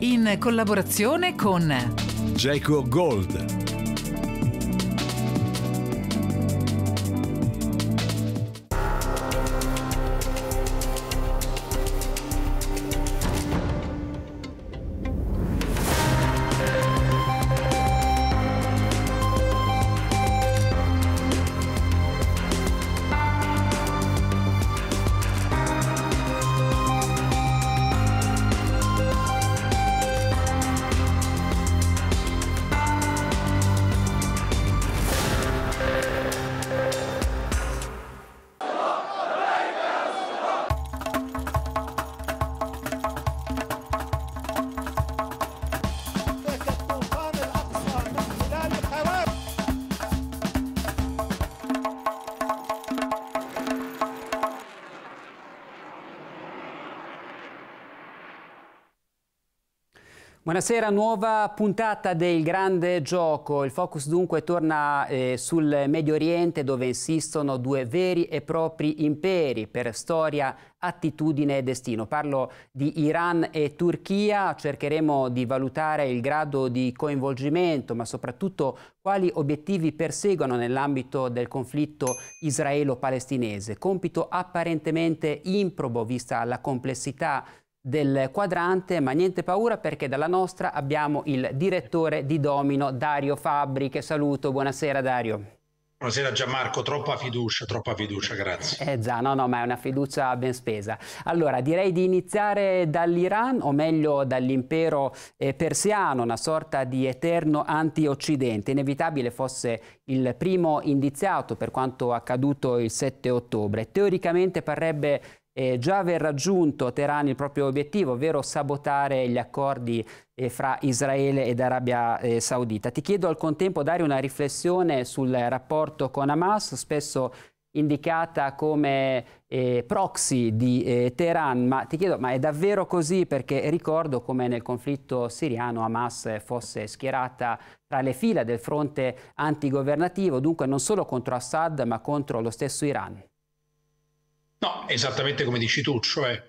in collaborazione con Geco Gold. Buonasera, nuova puntata del Grande Gioco. Il focus dunque torna eh, sul Medio Oriente dove insistono due veri e propri imperi per storia, attitudine e destino. Parlo di Iran e Turchia, cercheremo di valutare il grado di coinvolgimento ma soprattutto quali obiettivi perseguono nell'ambito del conflitto israelo-palestinese, compito apparentemente improbo vista la complessità del quadrante, ma niente paura perché dalla nostra abbiamo il direttore di Domino, Dario Fabri, che saluto. Buonasera Dario. Buonasera Gianmarco, troppa fiducia, troppa fiducia, grazie. Eh già, no, no, ma è una fiducia ben spesa. Allora, direi di iniziare dall'Iran, o meglio dall'impero eh, persiano, una sorta di eterno anti-occidente. Inevitabile fosse il primo indiziato per quanto accaduto il 7 ottobre. Teoricamente parrebbe eh, già aver raggiunto Teheran il proprio obiettivo, ovvero sabotare gli accordi eh, fra Israele ed Arabia eh, Saudita. Ti chiedo al contempo dare una riflessione sul rapporto con Hamas, spesso indicata come eh, proxy di eh, Teheran, ma ti chiedo, ma è davvero così? Perché ricordo come nel conflitto siriano Hamas fosse schierata tra le fila del fronte antigovernativo, dunque non solo contro Assad, ma contro lo stesso Iran. No, esattamente come dici tu, cioè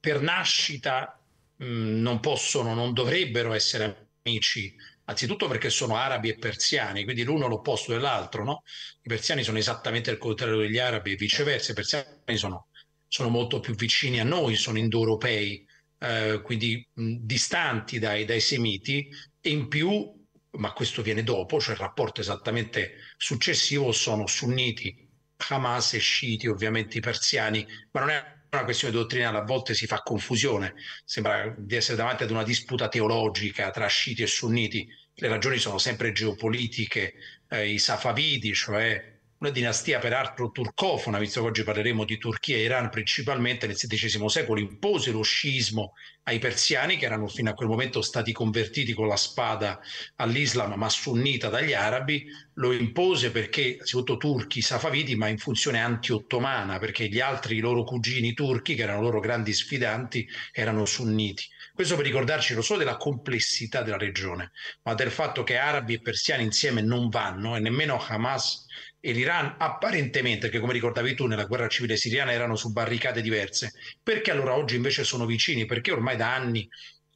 per nascita mh, mm, non possono, non dovrebbero essere amici, anzitutto perché sono arabi e persiani, quindi l'uno l'opposto dell'altro, no? I persiani sono esattamente il contrario degli arabi e viceversa, i persiani sono, sono molto più vicini a noi, sono indoeuropei, eh, quindi mh, mm, distanti dai, dai semiti e in più, ma questo viene dopo, cioè il rapporto esattamente successivo, sono sunniti Hamas e sciiti, ovviamente i persiani, ma non è una questione dottrinale, a volte si fa confusione, sembra di essere davanti ad una disputa teologica tra sciiti e sunniti, le ragioni sono sempre geopolitiche, eh, i safavidi, cioè una dinastia peraltro turcofona, visto che oggi parleremo di Turchia e Iran principalmente nel XVI secolo, impose lo scismo ai persiani che erano fino a quel momento stati convertiti con la spada all'Islam ma sunnita dagli arabi, lo impose perché soprattutto turchi safaviti, ma in funzione anti-ottomana perché gli altri i loro cugini turchi che erano loro grandi sfidanti erano sunniti. Questo per ricordarci non solo della complessità della regione ma del fatto che arabi e persiani insieme non vanno e nemmeno Hamas e l'Iran apparentemente, che come ricordavi tu nella guerra civile siriana erano su barricate diverse, perché allora oggi invece sono vicini? Perché ormai da anni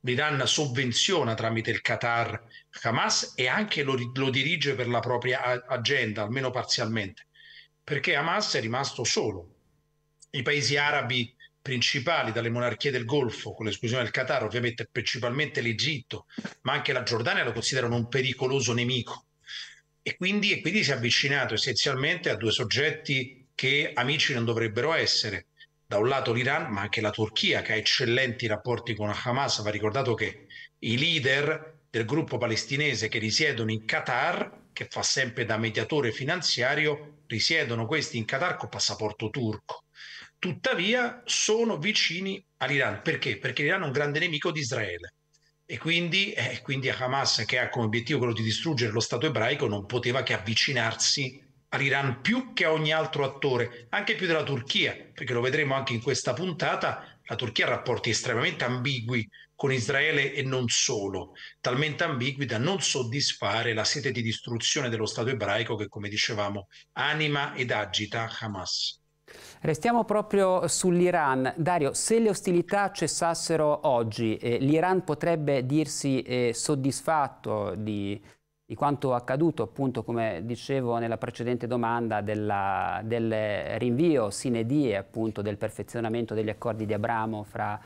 l'Iran sovvenziona tramite il Qatar Hamas e anche lo, lo dirige per la propria agenda, almeno parzialmente, perché Hamas è rimasto solo. I paesi arabi principali dalle monarchie del Golfo, con l'esclusione del Qatar, ovviamente principalmente l'Egitto, ma anche la Giordania lo considerano un pericoloso nemico e quindi, e quindi si è avvicinato essenzialmente a due soggetti che amici non dovrebbero essere. Da un lato l'Iran, ma anche la Turchia, che ha eccellenti rapporti con Hamas. Va ricordato che i leader del gruppo palestinese che risiedono in Qatar, che fa sempre da mediatore finanziario, risiedono questi in Qatar con passaporto turco. Tuttavia sono vicini all'Iran. Perché? Perché l'Iran è un grande nemico di Israele. E quindi, eh, quindi Hamas, che ha come obiettivo quello di distruggere lo Stato ebraico, non poteva che avvicinarsi all'Iran più che a ogni altro attore, anche più della Turchia, perché lo vedremo anche in questa puntata, la Turchia ha rapporti estremamente ambigui con Israele e non solo, talmente ambigui da non soddisfare la sete di distruzione dello Stato ebraico che, come dicevamo, anima ed agita Hamas. Restiamo proprio sull'Iran. Dario, se le ostilità cessassero oggi, eh, l'Iran potrebbe dirsi eh, soddisfatto di, di, quanto accaduto, appunto come dicevo nella precedente domanda, della, del rinvio sine die appunto, del perfezionamento degli accordi di Abramo fra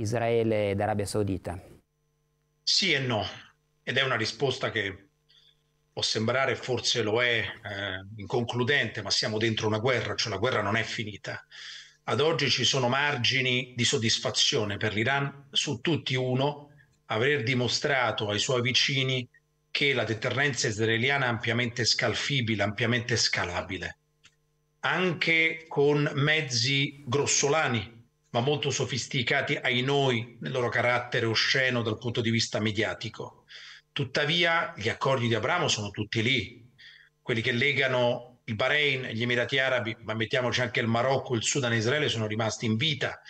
Israele ed Arabia Saudita? Sì e no, ed è una risposta che può sembrare, forse lo è, eh, inconcludente, ma siamo dentro una guerra, cioè la guerra non è finita. Ad oggi ci sono margini di soddisfazione per l'Iran, su tutti uno, aver dimostrato ai suoi vicini che la deterrenza israeliana è ampiamente scalfibile, ampiamente scalabile, anche con mezzi grossolani, ma molto sofisticati ai noi nel loro carattere osceno dal punto di vista mediatico. Tuttavia gli accordi di Abramo sono tutti lì, quelli che legano il Bahrain, gli Emirati Arabi, ma mettiamoci anche il Marocco, il Sudan e Israele sono rimasti in vita.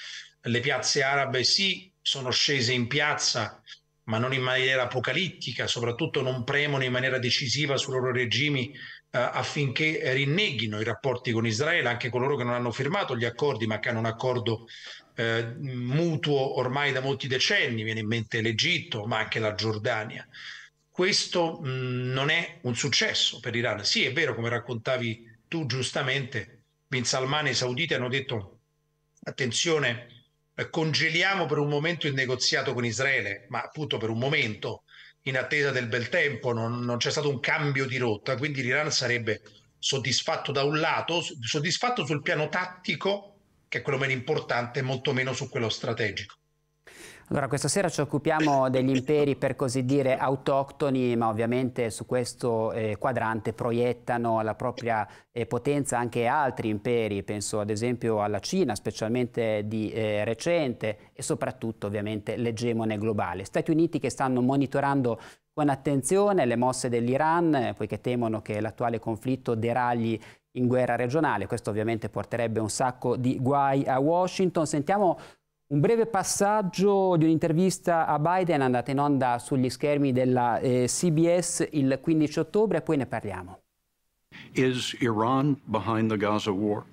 Le piazze arabe sì, sono scese in piazza, ma non in maniera apocalittica, soprattutto non premono in maniera decisiva sui loro regimi eh, affinché rinneghino i rapporti con Israele, anche coloro che non hanno firmato gli accordi, ma che hanno un accordo eh, mutuo ormai da molti decenni, viene in mente l'Egitto, ma anche la Giordania. Questo mh, mm, non è un successo per l'Iran. Sì, è vero, come raccontavi tu giustamente, Bin Salman e i sauditi hanno detto attenzione, eh, congeliamo per un momento il negoziato con Israele, ma appunto per un momento, in attesa del bel tempo, non, non c'è stato un cambio di rotta, quindi l'Iran sarebbe soddisfatto da un lato, soddisfatto sul piano tattico che è quello meno importante, molto meno su quello strategico. Allora, questa sera ci occupiamo degli imperi, per così dire, autoctoni, ma ovviamente su questo eh, quadrante proiettano la propria eh, potenza anche altri imperi, penso ad esempio alla Cina, specialmente di eh, recente, e soprattutto ovviamente l'egemone globale. Stati Uniti che stanno monitorando con attenzione le mosse dell'Iran, eh, poiché temono che l'attuale conflitto deragli in guerra regionale. Questo ovviamente porterebbe un sacco di guai a Washington. Sentiamo un breve passaggio di un'intervista a Biden andata in onda sugli schermi della eh, CBS il 15 ottobre e poi ne parliamo. Is Iran behind the Gaza war?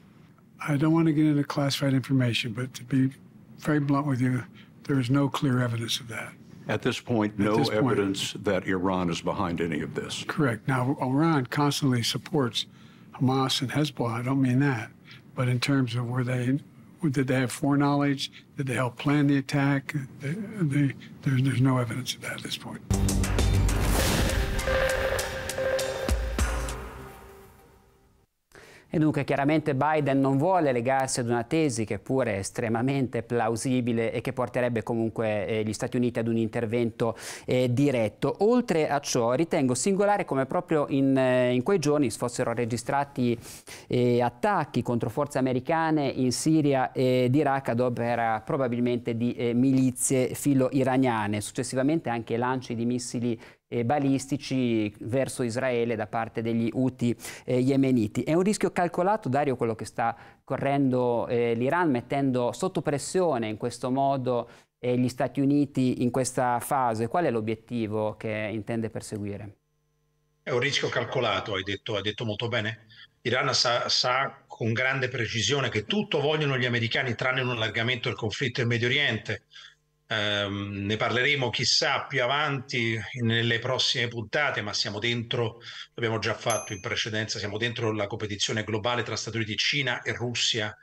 I don't want to get into classified information, but to be very blunt with you, there is no clear evidence of that. At this point, At no this evidence point, that Iran is behind any of this. Correct. Now, Iran constantly supports Hamas and Hezbollah. I don't mean that, but in terms of were they did they have foreknowledge? Did they help plan the attack? They, they, there's, there's no evidence of that at this point. E dunque chiaramente Biden non vuole legarsi ad una tesi che pure è estremamente plausibile e che porterebbe comunque eh, gli Stati Uniti ad un intervento eh, diretto. Oltre a ciò ritengo singolare come proprio in, eh, in quei giorni fossero registrati eh, attacchi contro forze americane in Siria ed Iraq ad opera probabilmente di eh, milizie filo-iraniane, successivamente anche lanci di missili e balistici verso Israele da parte degli Houthi eh, yemeniti. È un rischio calcolato, Dario, quello che sta correndo eh, l'Iran, mettendo sotto pressione in questo modo eh, gli Stati Uniti in questa fase. Qual è l'obiettivo che intende perseguire? È un rischio calcolato, hai detto, hai detto molto bene. L'Iran sa, sa, con grande precisione che tutto vogliono gli americani tranne un allargamento del conflitto in Medio Oriente, Um, ne parleremo chissà più avanti nelle prossime puntate, ma siamo dentro, l'abbiamo già fatto in precedenza, siamo dentro la competizione globale tra Stati Uniti, Cina e Russia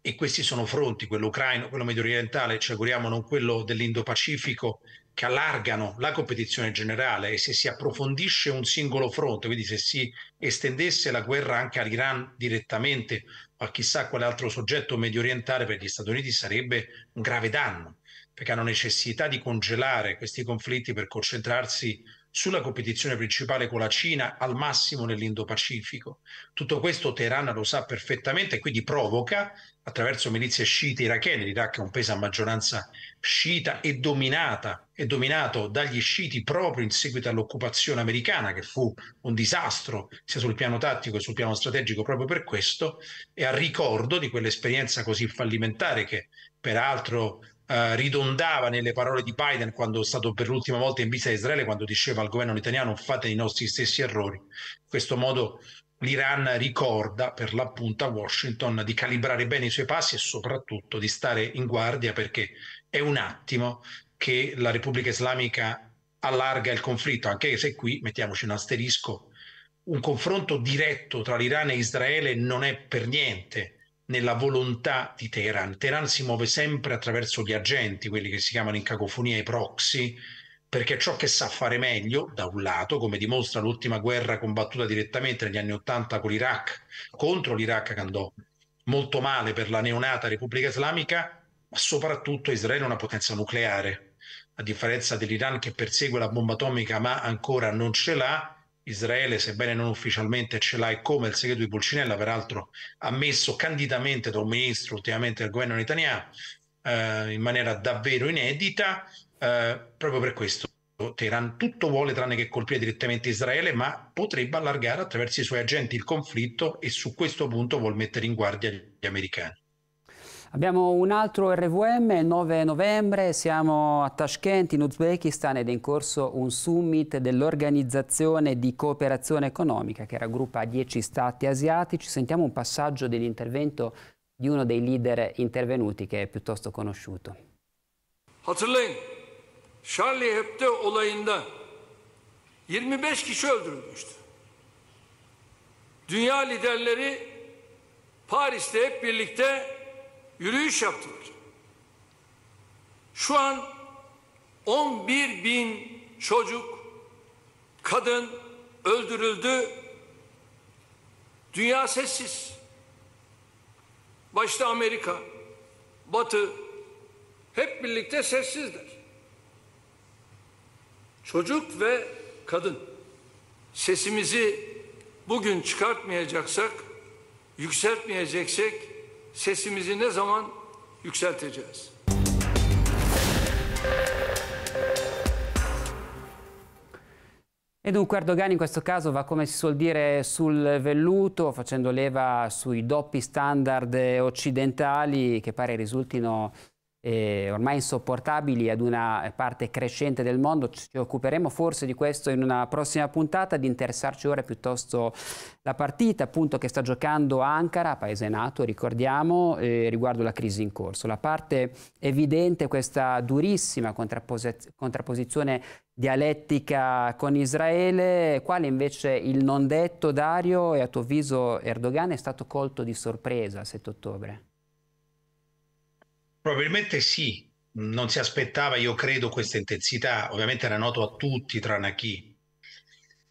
e questi sono fronti, quello ucraino, quello medio orientale, ci auguriamo non quello dell'Indo-Pacifico, che allargano la competizione generale e se si approfondisce un singolo fronte, quindi se si estendesse la guerra anche all'Iran direttamente o a chissà quale altro soggetto medio orientale per gli Stati Uniti sarebbe un grave danno perché hanno necessità di congelare questi conflitti per concentrarsi sulla competizione principale con la Cina, al massimo nell'Indo-Pacifico. Tutto questo Teheran lo sa perfettamente e quindi provoca, attraverso milizie sciite irachene, l'Iraq è un paese a maggioranza sciita e dominata, è dominato dagli sciiti proprio in seguito all'occupazione americana, che fu un disastro sia sul piano tattico che sul piano strategico proprio per questo, e a ricordo di quell'esperienza così fallimentare che peraltro eh, ridondava nelle parole di Biden quando è stato per l'ultima volta in visita a Israele, quando diceva al governo italiano fate i nostri stessi errori. In questo modo l'Iran ricorda per l'appunto a Washington di calibrare bene i suoi passi e soprattutto di stare in guardia perché è un attimo che la Repubblica Islamica allarga il conflitto, anche se qui mettiamoci un asterisco, un confronto diretto tra l'Iran e Israele non è per niente nella volontà di Teheran. Teheran si muove sempre attraverso gli agenti, quelli che si chiamano in cacofonia i proxy, perché ciò che sa fare meglio, da un lato, come dimostra l'ultima guerra combattuta direttamente negli anni Ottanta con l'Iraq, contro l'Iraq che andò molto male per la neonata Repubblica Islamica, ma soprattutto Israele è una potenza nucleare. A differenza dell'Iran che persegue la bomba atomica ma ancora non ce l'ha, Israele, sebbene non ufficialmente ce l'ha e come il segreto di Pulcinella, peraltro ammesso candidamente da un ministro ultimamente del governo Netanyahu eh, in maniera davvero inedita, eh, proprio per questo Teheran tutto vuole tranne che colpire direttamente Israele, ma potrebbe allargare attraverso i suoi agenti il conflitto e su questo punto vuol mettere in guardia gli americani. Abbiamo un altro RVM, il 9 novembre, siamo a Tashkent in Uzbekistan ed è in corso un summit dell'Organizzazione di Cooperazione Economica che raggruppa 10 stati asiatici. Sentiamo un passaggio dell'intervento di uno dei leader intervenuti che è piuttosto conosciuto. Hatırlayın, Charlie Hebdo olayında 25 kişi öldürülmüştü. Dünya liderleri Paris'te hep birlikte yürüyüş yaptılar. Şu an 11 bin çocuk, kadın öldürüldü. Dünya sessiz. Başta Amerika, Batı hep birlikte sessizler. Çocuk ve kadın sesimizi bugün çıkartmayacaksak, yükseltmeyeceksek sesimizi ne zaman yükselteceğiz? E dunque Erdogan in questo caso va come si suol dire sul velluto facendo leva sui doppi standard occidentali che pare risultino eh, ormai insopportabili ad una parte crescente del mondo. Ci occuperemo forse di questo in una prossima puntata, di interessarci ora piuttosto la partita appunto che sta giocando Ankara, paese nato, ricordiamo, eh, riguardo la crisi in corso. La parte evidente questa durissima contrapposiz contrapposizione dialettica con Israele, quale invece il non detto Dario e a tuo avviso Erdogan è stato colto di sorpresa il 7 ottobre? Probabilmente sì, non si aspettava, io credo, questa intensità. Ovviamente era noto a tutti, tranne a chi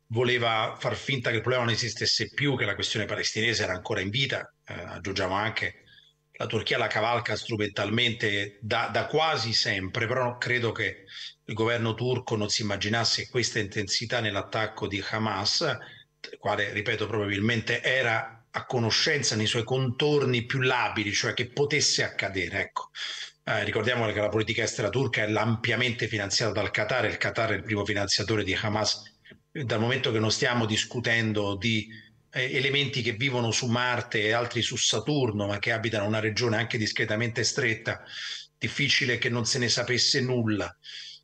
voleva far finta che il problema non esistesse più, che la questione palestinese era ancora in vita. Eh, aggiungiamo anche la Turchia la cavalca strumentalmente da, da, quasi sempre, però credo che il governo turco non si immaginasse questa intensità nell'attacco di Hamas, quale, ripeto, probabilmente era a conoscenza nei suoi contorni più labili, cioè che potesse accadere. Ecco. Eh, ricordiamo che la politica estera turca è ampiamente finanziata dal Qatar, il Qatar è il primo finanziatore di Hamas, dal momento che non stiamo discutendo di eh, elementi che vivono su Marte e altri su Saturno, ma che abitano una regione anche discretamente stretta, difficile che non se ne sapesse nulla.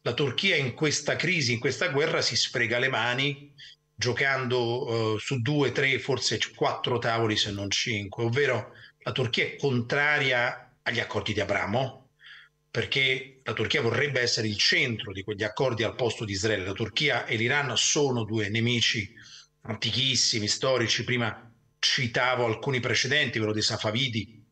La Turchia in questa crisi, in questa guerra, si sfrega le mani giocando eh, su due, tre, forse quattro tavoli se non cinque, ovvero la Turchia è contraria agli accordi di Abramo perché la Turchia vorrebbe essere il centro di quegli accordi al posto di Israele. La Turchia e l'Iran sono due nemici antichissimi, storici, prima citavo alcuni precedenti, quello dei Safavidi,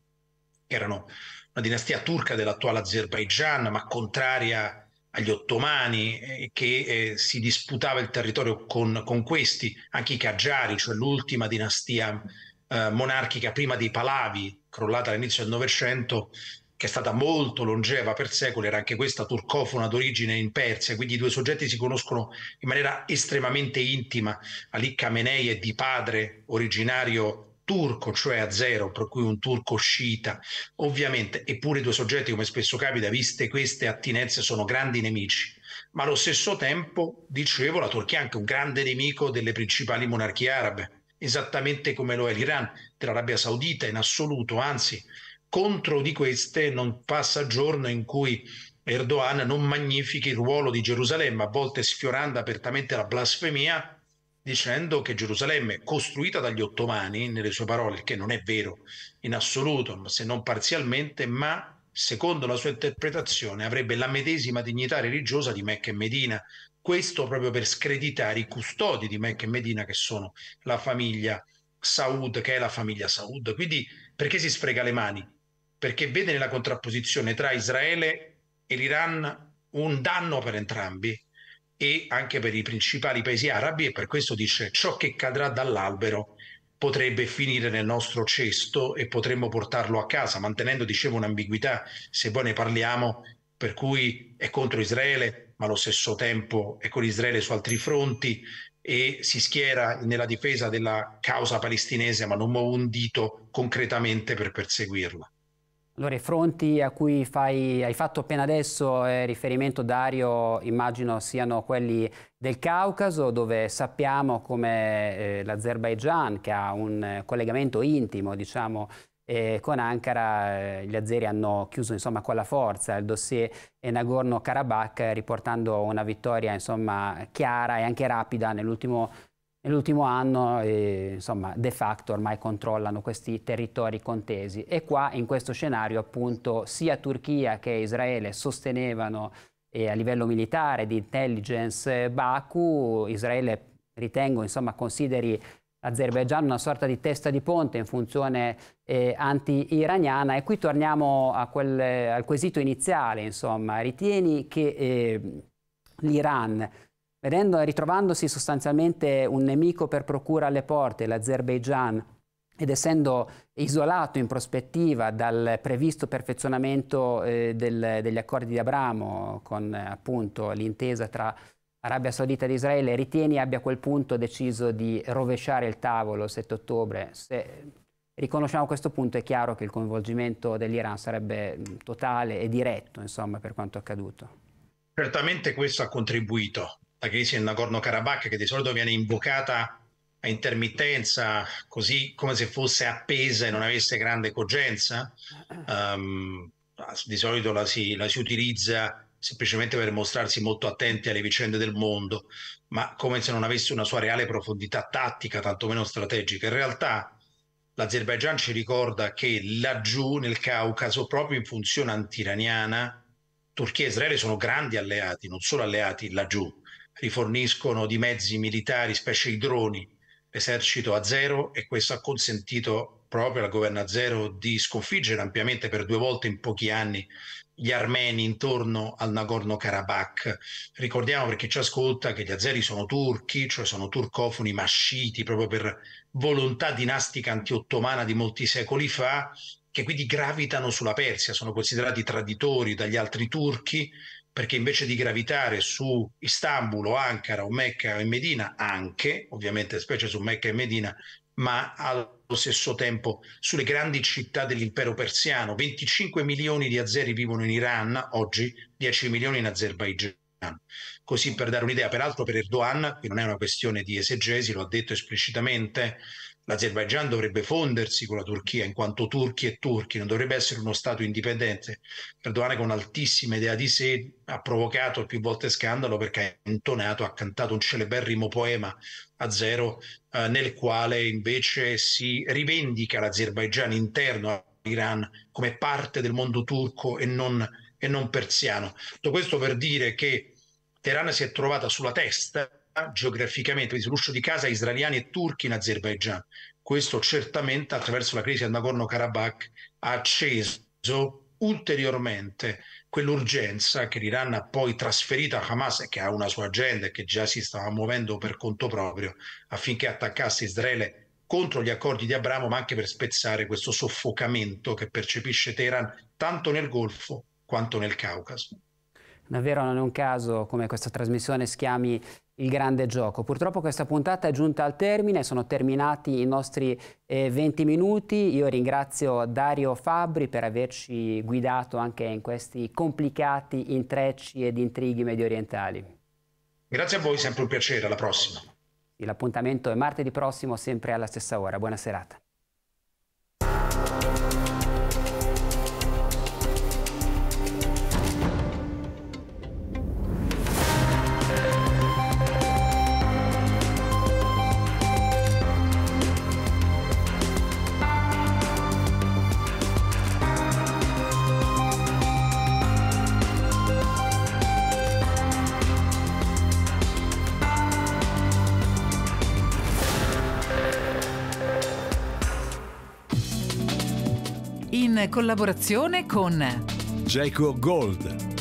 che erano una dinastia turca dell'attuale Azerbaigian, ma contraria a agli ottomani eh, che eh, si disputava il territorio con, con questi, anche i Caggiari, cioè l'ultima dinastia eh, monarchica prima dei Palavi, crollata all'inizio del Novecento, che è stata molto longeva per secoli, era anche questa turcofona d'origine in Persia, quindi i due soggetti si conoscono in maniera estremamente intima. Ali Khamenei è di padre originario turco, cioè a zero, per cui un turco sciita, ovviamente, eppure i due soggetti, come spesso capita, viste queste attinenze, sono grandi nemici. Ma allo stesso tempo, dicevo, la Turchia è anche un grande nemico delle principali monarchie arabe, esattamente come lo è l'Iran, dell'Arabia Saudita in assoluto, anzi, contro di queste non passa giorno in cui Erdogan non magnifichi il ruolo di Gerusalemme, a volte sfiorando apertamente la blasfemia dicendo che Gerusalemme, costruita dagli ottomani, nelle sue parole, che non è vero in assoluto, se non parzialmente, ma secondo la sua interpretazione avrebbe la medesima dignità religiosa di Mecca e Medina. Questo proprio per screditare i custodi di Mecca e Medina, che sono la famiglia Saud, che è la famiglia Saud. Quindi perché si sfrega le mani? Perché vede nella contrapposizione tra Israele e l'Iran un danno per entrambi, e anche per i principali paesi arabi e per questo dice ciò che cadrà dall'albero potrebbe finire nel nostro cesto e potremmo portarlo a casa, mantenendo, dicevo, un'ambiguità, se poi ne parliamo, per cui è contro Israele, ma allo stesso tempo è con Israele su altri fronti e si schiera nella difesa della causa palestinese, ma non muove un dito concretamente per perseguirla. Allora, i fronti a cui fai, hai fatto appena adesso eh, riferimento, Dario, immagino siano quelli del Caucaso, dove sappiamo come eh, l'Azerbaigian, che ha un eh, collegamento intimo, diciamo, eh, con Ankara, eh, gli azeri hanno chiuso insomma, con la forza il dossier Nagorno-Karabakh, riportando una vittoria insomma, chiara e anche rapida nell'ultimo Nell'ultimo anno, eh, insomma, de facto ormai controllano questi territori contesi e qua in questo scenario appunto sia Turchia che Israele sostenevano eh, a livello militare di intelligence eh, Baku, Israele ritengo insomma consideri Azerbaijan una sorta di testa di ponte in funzione eh, anti-iraniana e qui torniamo quel, al quesito iniziale, insomma, ritieni che ehm, l'Iran vedendo e ritrovandosi sostanzialmente un nemico per procura alle porte, l'Azerbaigian, ed essendo isolato in prospettiva dal previsto perfezionamento eh, del, degli accordi di Abramo con eh, appunto l'intesa tra Arabia Saudita ed Israele, ritieni abbia a quel punto deciso di rovesciare il tavolo il 7 ottobre? Se riconosciamo questo punto è chiaro che il coinvolgimento dell'Iran sarebbe mm, totale e diretto insomma, per quanto accaduto. Certamente questo ha contribuito la crisi del Nagorno-Karabakh che di solito viene invocata a intermittenza, così come se fosse appesa e non avesse grande cogenza. Um, di solito la si, la si, utilizza semplicemente per mostrarsi molto attenti alle vicende del mondo, ma come se non avesse una sua reale profondità tattica, tantomeno strategica. In realtà l'Azerbaigian ci ricorda che laggiù nel Caucaso, proprio in funzione antiraniana, Turchia e Israele sono grandi alleati, non solo alleati laggiù, riforniscono di mezzi militari, specie i droni, l'esercito a zero e questo ha consentito proprio al governo a zero di sconfiggere ampiamente per due volte in pochi anni gli armeni intorno al Nagorno-Karabakh. Ricordiamo per chi ci ascolta che gli azeri sono turchi, cioè sono turcofoni masciti proprio per volontà dinastica anti-ottomana di molti secoli fa, che quindi gravitano sulla Persia, sono considerati traditori dagli altri turchi perché invece di gravitare su Istanbul o Ankara o Mecca e Medina, anche, ovviamente specie su Mecca e Medina, ma allo stesso tempo sulle grandi città dell'impero persiano. 25 milioni di azeri vivono in Iran, oggi 10 milioni in Azerbaigian. Così per dare un'idea, peraltro per Erdogan, che non è una questione di esegesi, lo ha detto esplicitamente, L'Azerbaigian dovrebbe fondersi con la Turchia in quanto turchi e turchi, non dovrebbe essere uno Stato indipendente. Erdogan con altissima idea di sé ha provocato più volte scandalo perché ha intonato, ha cantato un celeberrimo poema a zero eh, nel quale invece si rivendica l'Azerbaigian interno all'Iran come parte del mondo turco e non, e non persiano. Tutto questo per dire che Teheran si è trovata sulla testa geograficamente, quindi sull'uscio di casa israeliani e turchi in Azerbaigian. Questo certamente attraverso la crisi del Nagorno-Karabakh ha acceso ulteriormente quell'urgenza che l'Iran ha poi trasferita a Hamas e che ha una sua agenda e che già si stava muovendo per conto proprio affinché attaccasse Israele contro gli accordi di Abramo, ma anche per spezzare questo soffocamento che percepisce Teheran tanto nel Golfo quanto nel Caucaso. Davvero non è un caso come questa trasmissione schiami il grande gioco. Purtroppo questa puntata è giunta al termine, sono terminati i nostri eh, 20 minuti. Io ringrazio Dario Fabri per averci guidato anche in questi complicati intrecci ed intrighi mediorientali. Grazie a voi, sempre un piacere, alla prossima. L'appuntamento è martedì prossimo, sempre alla stessa ora. Buona serata. collaborazione con Jaco Gold.